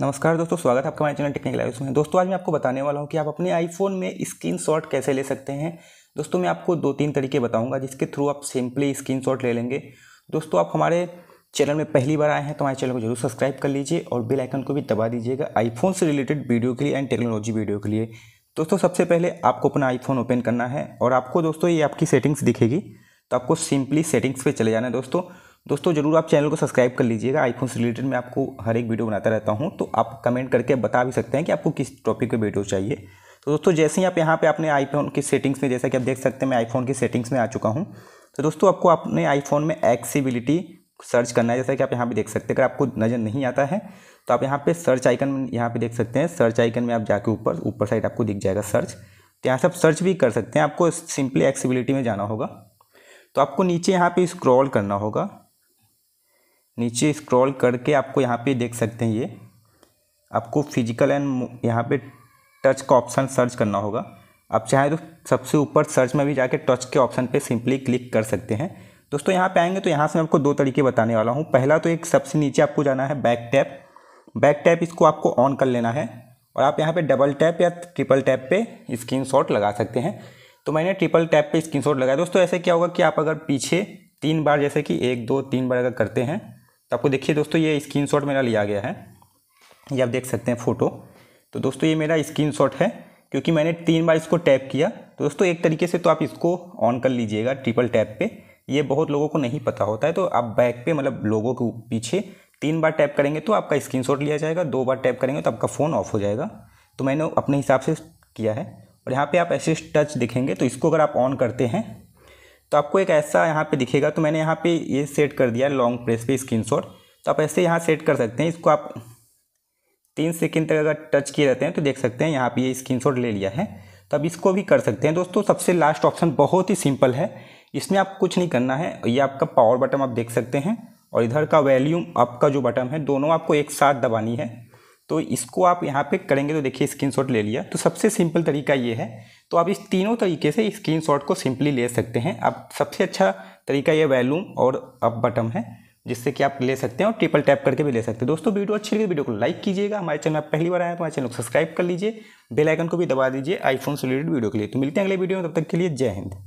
नमस्कार दोस्तों स्वागत है आपका हमारे चैनल टेक्निकल लाइव में दोस्तों आज मैं आपको बताने वाला हूँ कि आप अपने आईफोन में स्क्रीन शॉट कैसे ले सकते हैं दोस्तों मैं आपको दो तीन तरीके बताऊंगा जिसके थ्रू आप सिंपली स्क्रीन शॉट ले लेंगे दोस्तों आप हमारे चैनल में पहली बार आए हैं तो हमारे चैनल को जरूर सब्सक्राइब कर लीजिए और बिल आइकन को भी दबा दीजिएगा आईफोन से रिलेटेड वीडियो के लिए एंड टेक्नोलॉजी वीडियो के लिए दोस्तों सबसे पहले आपको अपना आईफोन ओपन करना है और आपको दोस्तों ये आपकी सेटिंग्स दिखेगी तो आपको सिंपली सेटिंग्स पर चले जाना है दोस्तों दोस्तों जरूर आप चैनल को सब्सक्राइब कर लीजिएगा आईफोन से रिलेटेड मैं आपको हर एक वीडियो बनाता रहता हूँ तो आप कमेंट करके बता भी सकते हैं कि आपको किस टॉपिक पर वीडियो चाहिए तो दोस्तों जैसे ही आप यहाँ पर अपने आईफोन की सेटिंग्स में जैसा कि आप देख सकते हैं मैं आईफोन की सेटिंग्स में आ चुका हूँ तो दोस्तों आपको अपने आईफोन में एक्सीबिलिटी सर्च करना है जैसा कि आप यहाँ पर देख सकते हैं अगर आपको नज़र नहीं आता है तो आप यहाँ पे सर्च आइकन यहाँ पे देख सकते हैं सर्च आइकन में आप जाके ऊपर ऊपर साइड आपको दिख जाएगा सर्च तो यहाँ से आप सर्च भी कर सकते हैं आपको सिंपली एक्सीबिलिटी में जाना होगा तो आपको नीचे यहाँ पे स्क्रॉल करना होगा नीचे स्क्रॉल करके आपको यहाँ पे देख सकते हैं ये आपको फिजिकल एंड यहाँ पे टच का ऑप्शन सर्च करना होगा आप चाहें तो सबसे ऊपर सर्च में भी जाके टच के ऑप्शन पे सिंपली क्लिक कर सकते हैं दोस्तों यहाँ पे आएंगे तो यहाँ से मैं आपको दो तरीके बताने वाला हूँ पहला तो एक सबसे नीचे आपको जाना है बैक टैप बैक टैप इसको आपको ऑन कर लेना है और आप यहाँ पर डबल टैप या ट्रिपल टैप पर स्क्रीन लगा सकते हैं तो मैंने ट्रिपल टैप पर स्क्रीन लगाया दोस्तों ऐसे क्या होगा कि आप अगर पीछे तीन बार जैसे कि एक दो तीन बार अगर करते हैं तो आपको देखिए दोस्तों ये स्क्रीन मेरा लिया गया है ये आप देख सकते हैं फ़ोटो तो दोस्तों ये मेरा स्क्रीन है क्योंकि मैंने तीन बार इसको टैप किया तो दोस्तों एक तरीके से तो आप इसको ऑन कर लीजिएगा ट्रिपल टैप पे ये बहुत लोगों को नहीं पता होता है तो आप बैक पे मतलब लोगों के पीछे तीन बार टैप करेंगे तो आपका स्क्रीनशॉट लिया जाएगा दो बार टैप करेंगे तो आपका फ़ोन ऑफ हो जाएगा तो मैंने अपने हिसाब से किया है और यहाँ पर आप ऐसे टच दिखेंगे तो इसको अगर आप ऑन करते हैं तो आपको एक ऐसा यहाँ पे दिखेगा तो मैंने यहाँ पे ये सेट कर दिया लॉन्ग प्रेस पे स्क्रीनशॉट तो आप ऐसे यहाँ सेट कर सकते हैं इसको आप तीन सेकेंड तक अगर टच किए रहते हैं तो देख सकते हैं यहाँ पे ये स्क्रीन ले लिया है तो अब इसको भी कर सकते हैं दोस्तों सबसे लास्ट ऑप्शन बहुत ही सिंपल है इसमें आप कुछ नहीं करना है ये आपका पावर बटन आप देख सकते हैं और इधर का वैल्यूम आपका जो बटन है दोनों आपको एक साथ दबानी है तो इसको आप यहाँ पे करेंगे तो देखिए स्क्रीनशॉट ले लिया तो सबसे सिंपल तरीका ये है तो आप इस तीनों तरीके से स्क्रीनशॉट को सिंपली ले सकते हैं आप सबसे अच्छा तरीका ये वैलूम और अप बटम है जिससे कि आप ले सकते हैं और ट्रिपल टैप करके भी ले सकते हैं दोस्तों वीडियो अच्छी लगी तो वीडियो को लाइक कीजिएगा हमारे चैनल आप पहली बार आए तो हमारे चैनल को सब्सक्राइब कर लीजिए बेल आइकन को भी दबा दीजिए आईफोन से रिलेटेड वीडियो के लिए तो मिलते हैं अगले वीडियो में तब तक के लिए जय हिंद